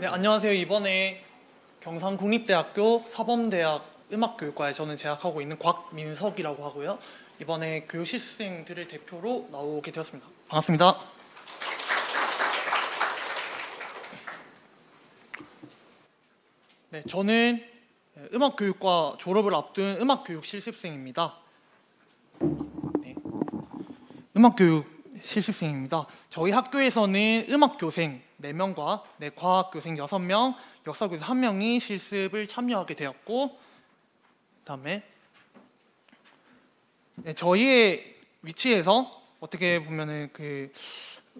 네, 안녕하세요. 이번에 경상국립대학교 사범대학 음악교육과에 저는 재학하고 있는 곽민석이라고 하고요. 이번에 교실생들을 대표로 나오게 되었습니다. 반갑습니다. 네, 저는 음악교육과 졸업을 앞둔 음악교육 실습생입니다. 네. 음악교육 실습생입니다. 저희 학교에서는 음악교생 4명과 네, 과학 교생 6명, 역사 교사 1명이 실습을 참여하게 되었고 그다음에 네, 저희의 위치에서 어떻게 보면은 그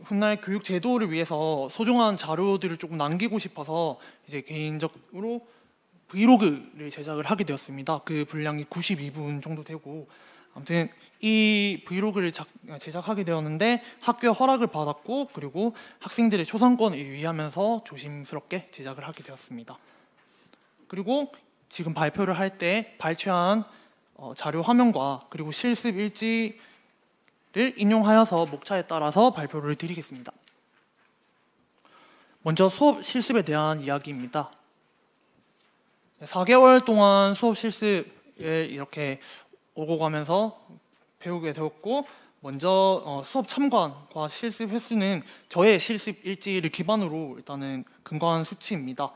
훗날 교육 제도를 위해서 소중한 자료들을 조금 남기고 싶어서 이제 개인적으로 브이로그를 제작을 하게 되었습니다. 그 분량이 92분 정도 되고 아무튼 이 브이로그를 작, 제작하게 되었는데 학교 허락을 받았고 그리고 학생들의 초상권을 유의하면서 조심스럽게 제작을 하게 되었습니다. 그리고 지금 발표를 할 때 발췌한 어, 자료 화면과 그리고 실습 일지를 인용하여서 목차에 따라서 발표를 드리겠습니다. 먼저 수업 실습에 대한 이야기입니다. 4개월 동안 수업 실습을 이렇게 오고 가면서 배우게 되었고 먼저 어, 수업 참관과 실습 횟수는 저의 실습 일지를 기반으로 일단은 근거한 수치입니다.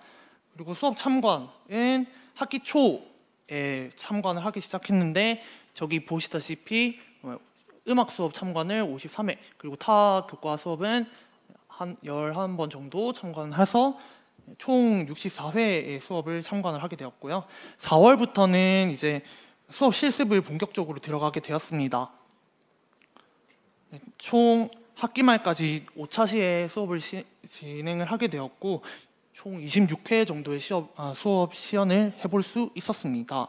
그리고 수업 참관은 학기 초에 참관을 하기 시작했는데 저기 보시다시피 어, 음악 수업 참관을 53회 그리고 타 교과 수업은 한 11번 정도 참관해서 총 64회의 수업을 참관을 하게 되었고요. 4월부터는 이제 수업 실습을 본격적으로 들어가게 되었습니다. 네, 총 학기 말까지 5차 시에 수업을 시, 진행을 하게 되었고 총 26회 정도의 시업, 아, 수업 시연을 해볼 수 있었습니다.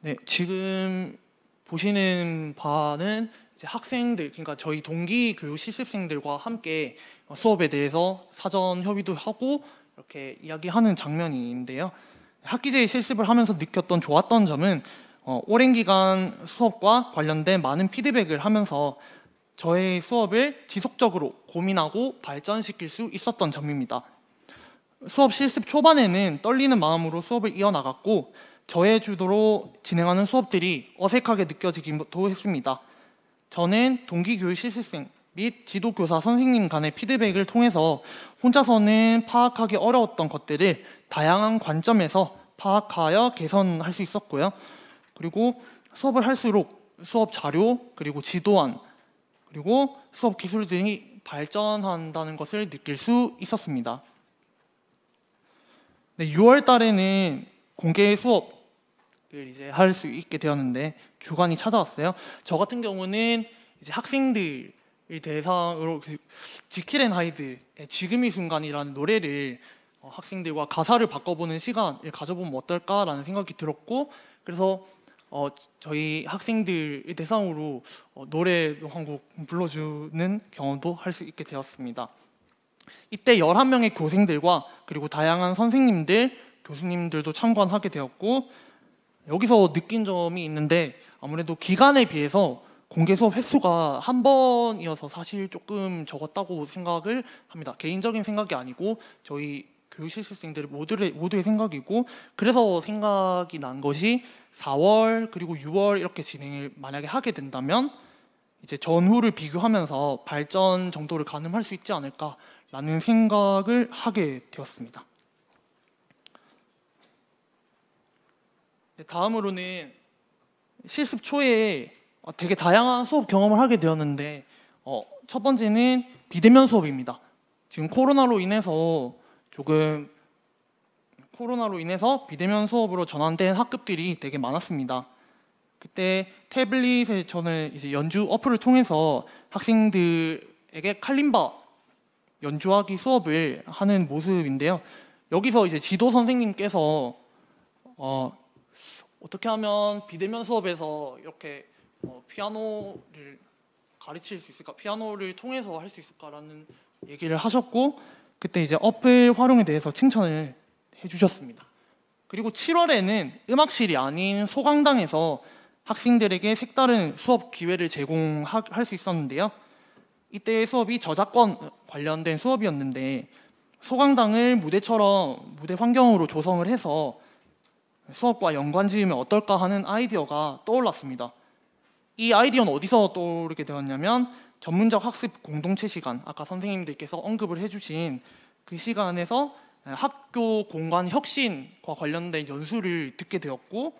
네, 지금 보시는 바는 학생들, 그러니까 저희 동기 교육 실습생들과 함께 수업에 대해서 사전 협의도 하고 이렇게 이야기하는 장면인데요. 학기제 의 실습을 하면서 느꼈던 좋았던 점은 어, 오랜 기간 수업과 관련된 많은 피드백을 하면서 저의 수업을 지속적으로 고민하고 발전시킬 수 있었던 점입니다. 수업 실습 초반에는 떨리는 마음으로 수업을 이어나갔고 저의 주도로 진행하는 수업들이 어색하게 느껴지기도 했습니다. 저는 동기교육 실습생 및 지도교사 선생님 간의 피드백을 통해서 혼자서는 파악하기 어려웠던 것들을 다양한 관점에서 파악하여 개선할 수 있었고요. 그리고 수업을 할수록 수업 자료, 그리고 지도안, 그리고 수업 기술 등이 발전한다는 것을 느낄 수 있었습니다. 네, 6월 달에는 공개 수업을 이제 할 수 있게 되었는데 주관이 찾아왔어요. 저 같은 경우는 이제 학생들 이 대상으로 지킬앤 하이드의 지금 이 순간이라는 노래를 어, 학생들과 가사를 바꿔보는 시간을 가져보면 어떨까라는 생각이 들었고 그래서 어, 저희 학생들의 대상으로 어, 노래 한곡 불러주는 경험도 할 수 있게 되었습니다. 이때 11명의 교생들과 그리고 다양한 선생님들, 교수님들도 참관하게 되었고 여기서 느낀 점이 있는데 아무래도 기간에 비해서 공개 수업 횟수가 한 번이어서 사실 조금 적었다고 생각을 합니다. 개인적인 생각이 아니고 저희 교실 실생들 모두의 모두의 생각이고 그래서 생각이 난 것이 4월 그리고 6월 이렇게 진행을 만약에 하게 된다면 이제 전후를 비교하면서 발전 정도를 가늠할 수 있지 않을까라는 생각을 하게 되었습니다. 네, 다음으로는 실습 초에 어, 되게 다양한 수업 경험을 하게 되었는데 어, 첫 번째는 비대면 수업입니다. 지금 코로나로 인해서 조금 코로나로 인해서 비대면 수업으로 전환된 학급들이 되게 많았습니다. 그때 태블릿에 저는 이제 연주 어플을 통해서 학생들에게 칼림바 연주하기 수업을 하는 모습인데요. 여기서 이제 지도 선생님께서 어, 어떻게 하면 비대면 수업에서 이렇게 어, 피아노를 가르칠 수 있을까? 피아노를 통해서 할 수 있을까라는 얘기를 하셨고 그때 이제 어플 활용에 대해서 칭찬을 해주셨습니다. 그리고 7월에는 음악실이 아닌 소강당에서 학생들에게 색다른 수업 기회를 제공할 수 있었는데요. 이때의 수업이 저작권 관련된 수업이었는데 소강당을 무대처럼 무대 환경으로 조성을 해서 수업과 연관 지으면 어떨까 하는 아이디어가 떠올랐습니다. 이 아이디어는 어디서 떠오르게 되었냐면 전문적 학습 공동체 시간 아까 선생님들께서 언급을 해주신 그 시간에서 학교 공간 혁신과 관련된 연수를 듣게 되었고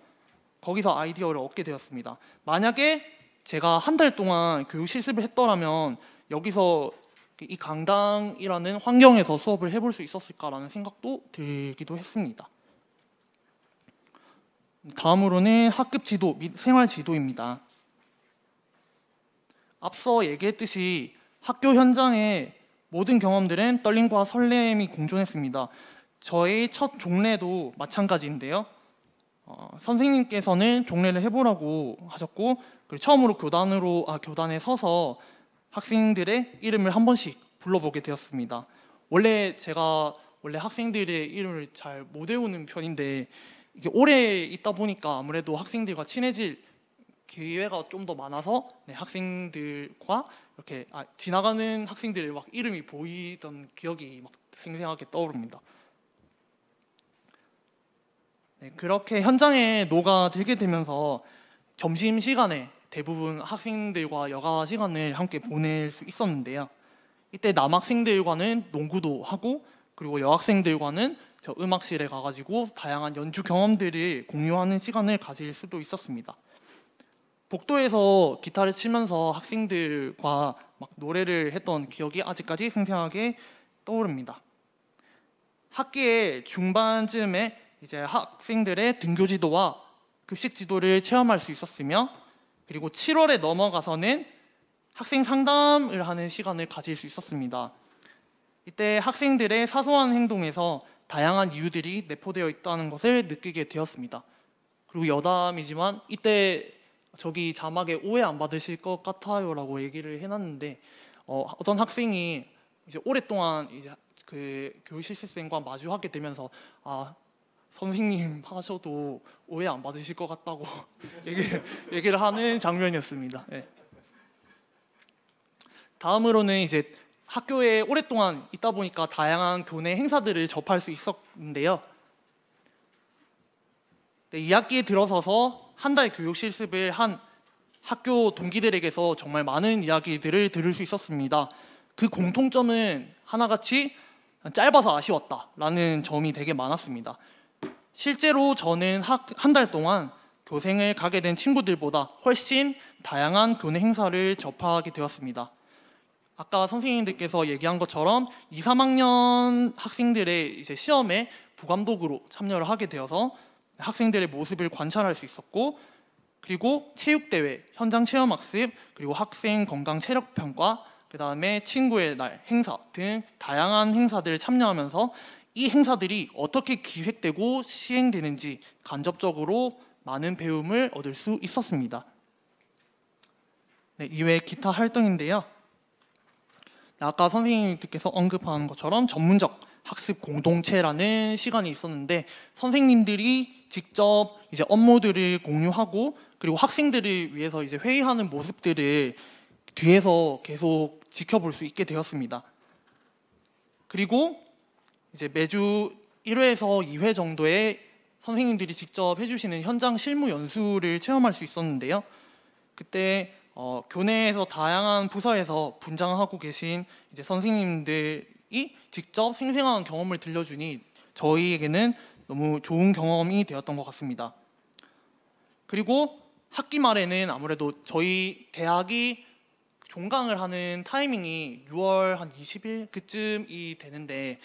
거기서 아이디어를 얻게 되었습니다. 만약에 제가 한 달 동안 교육 실습을 했더라면 여기서 이 강당이라는 환경에서 수업을 해볼 수 있었을까라는 생각도 들기도 했습니다. 다음으로는 학급 지도 및 생활 지도입니다. 앞서 얘기했듯이 학교 현장의 모든 경험들은 떨림과 설렘이 공존했습니다. 저의 첫 종례도 마찬가지인데요. 어, 선생님께서는 종례를 해보라고 하셨고 그리고 처음으로 교단으로 아, 교단에 서서 학생들의 이름을 한 번씩 불러보게 되었습니다. 원래 제가 원래 학생들의 이름을 잘 못 외우는 편인데 이게 오래 있다 보니까 아무래도 학생들과 친해질 기회가 좀 더 많아서 네, 학생들과 이렇게 아, 지나가는 학생들의 막 이름이 보이던 기억이 막 생생하게 떠오릅니다. 네, 그렇게 현장에 녹아들게 되면서 점심 시간에 대부분 학생들과 여가 시간을 함께 보낼 수 있었는데요. 이때 남학생들과는 농구도 하고 그리고 여학생들과는 저 음악실에 가가지고 다양한 연주 경험들을 공유하는 시간을 가질 수도 있었습니다. 복도에서 기타를 치면서 학생들과 막 노래를 했던 기억이 아직까지 생생하게 떠오릅니다. 학기의 중반쯤에 이제 학생들의 등교 지도와 급식 지도를 체험할 수 있었으며 그리고 7월에 넘어가서는 학생 상담을 하는 시간을 가질 수 있었습니다. 이때 학생들의 사소한 행동에서 다양한 이유들이 내포되어 있다는 것을 느끼게 되었습니다. 그리고 여담이지만 이때 저기 자막에 오해 안 받으실 것 같아요라고 얘기를 해놨는데 어, 떤 학생이 이제 오랫동안 이제 그 교실 실생과 마주하게 되면서 아 선생님 하셔도 오해 안 받으실 것 같다고 얘기, 얘기를 하는 장면이었습니다. 네. 다음으로는 이제 학교에 오랫동안 있다 보니까 다양한 교내 행사들을 접할 수 있었는데요. 네, 2학기에 들어서서 한달 교육 실습을 한 학교 동기들에게서 정말 많은 이야기들을 들을 수 있었습니다. 그 공통점은 하나같이 짧아서 아쉬웠다라는 점이 되게 많았습니다. 실제로 저는 한 달 동안 교생을 가게 된 친구들보다 훨씬 다양한 교내 행사를 접하게 되었습니다. 아까 선생님들께서 얘기한 것처럼 2, 3학년 학생들의 이제 시험에 부감독으로 참여를 하게 되어서 학생들의 모습을 관찰할 수 있었고 그리고 체육대회, 현장 체험학습, 그리고 학생 건강 체력평가, 그 다음에 친구의 날 행사 등 다양한 행사들을 참여하면서 이 행사들이 어떻게 기획되고 시행되는지 간접적으로 많은 배움을 얻을 수 있었습니다. 네, 이외 기타 활동인데요. 아까 선생님께서 언급한 것처럼 전문적 학습 공동체라는 시간이 있었는데 선생님들이 직접 이제 업무들을 공유하고 그리고 학생들을 위해서 이제 회의하는 모습들을 뒤에서 계속 지켜볼 수 있게 되었습니다. 그리고 이제 매주 1회에서 2회 정도의 선생님들이 직접 해주시는 현장 실무 연수를 체험할 수 있었는데요. 그때 어, 교내에서 다양한 부서에서 분장하고 계신 이제 선생님들이 직접 생생한 경험을 들려주니 저희에게는 너무 좋은 경험이 되었던 것 같습니다. 그리고 학기 말에는 아무래도 저희 대학이 종강을 하는 타이밍이 6월 한 20일 그쯤이 되는데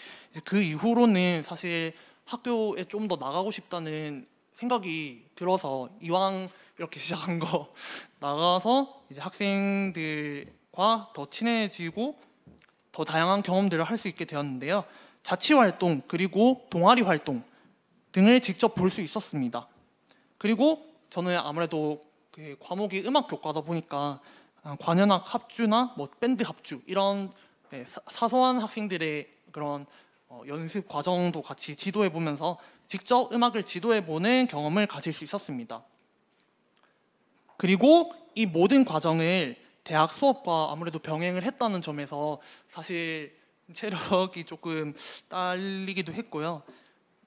그 이후로는 사실 학교에 좀 더 나가고 싶다는 생각이 들어서 이왕 이렇게 시작한 거 나가서 이제 학생들과 더 친해지고 더 다양한 경험들을 할 수 있게 되었는데요. 자치 활동 그리고 동아리 활동 등을 직접 볼 수 있었습니다. 그리고 저는 아무래도 그 과목이 음악 교과다 보니까 아, 관현악 합주나 뭐 밴드 합주 이런 네, 사, 소한 학생들의 그런 어, 연습 과정도 같이 지도해 보면서 직접 음악을 지도해 보는 경험을 가질 수 있었습니다. 그리고 이 모든 과정을 대학 수업과 아무래도 병행을 했다는 점에서 사실 체력이 조금 딸리기도 했고요.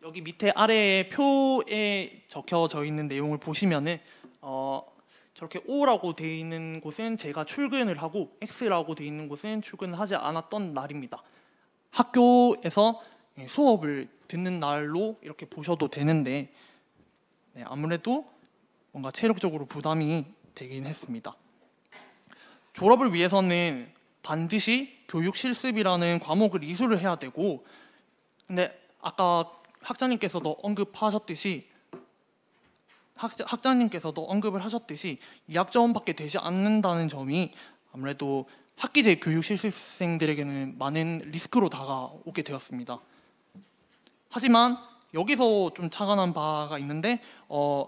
여기 밑에 아래에 표에 적혀져 있는 내용을 보시면은 어, 저렇게 O라고 돼 있는 곳은 제가 출근을 하고 X라고 돼 있는 곳은 출근 하지 않았던 날입니다. 학교에서 예, 수업을 듣는 날로 이렇게 보셔도 되는데 네, 아무래도 뭔가 체력적으로 부담이 되긴 했습니다. 졸업을 위해서는 반드시 교육 실습이라는 과목을 이수를 해야 되고 근데 아까 학자님께서도 언급하셨듯이 학자, 학자님께서도 언급을 하셨듯이 2학점밖에 되지 않는다는 점이 아무래도 학기제 교육 실습생들에게는 많은 리스크로 다가오게 되었습니다. 하지만 여기서 좀 착안한 바가 있는데 어,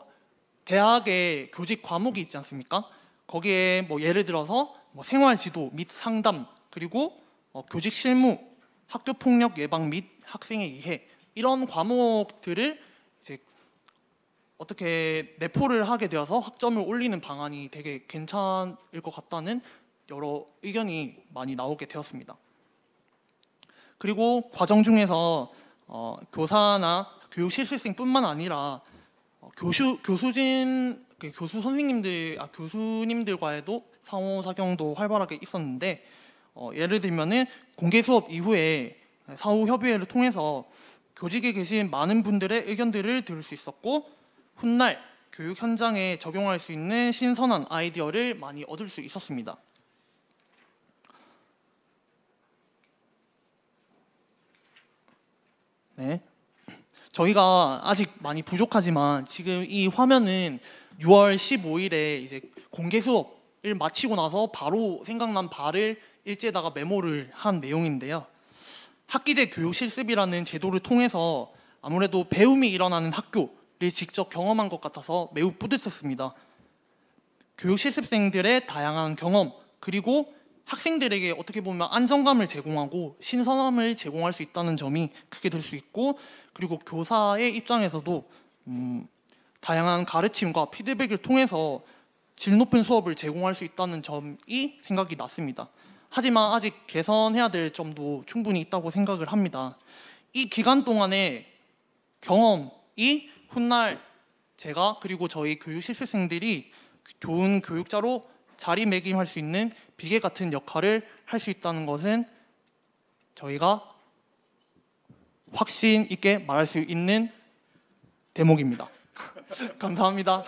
대학의 교직 과목이 있지 않습니까? 거기에 뭐 예를 들어서 뭐 생활지도 및 상담 그리고 어, 교직 실무, 학교 폭력 예방 및 학생에 의해 이런 과목들을 이제 어떻게 내포를 하게 되어서 학점을 올리는 방안이 되게 괜찮을 것 같다는 여러 의견이 많이 나오게 되었습니다. 그리고 과정 중에서 어, 교사나 교육 실습생뿐만 아니라 어, 교수 교수진 그 교수 선생님들 아, 교수님들과의도 상호 작용도 활발하게 있었는데 어, 예를 들면은 공개 수업 이후에 사후 협의회를 통해서 교직에 계신 많은 분들의 의견들을 들을 수 있었고 훗날 교육 현장에 적용할 수 있는 신선한 아이디어를 많이 얻을 수 있었습니다. 네. 저희가 아직 많이 부족하지만 지금 이 화면은 6월 15일에 이제 공개 수업을 마치고 나서 바로 생각난 바를 일제다가 메모를 한 내용인데요. 학기제 교육 실습이라는 제도를 통해서 아무래도 배움이 일어나는 학교를 직접 경험한 것 같아서 매우 뿌듯했습니다. 교육 실습생들의 다양한 경험 그리고 학생들에게 어떻게 보면 안정감을 제공하고 신선함을 제공할 수 있다는 점이 크게 될 수 있고 그리고 교사의 입장에서도 음, 다양한 가르침과 피드백을 통해서 질 높은 수업을 제공할 수 있다는 점이 생각이 났습니다. 하지만 아직 개선해야 될 점도 충분히 있다고 생각을 합니다. 이 기간 동안에 경험이 훗날 제가 그리고 저희 교육 실습생들이 좋은 교육자로 자리매김할 수 있는 비계 같은 역할을 할 수 있다는 것은 저희가 확신 있게 말할 수 있는 대목입니다. 감사합니다.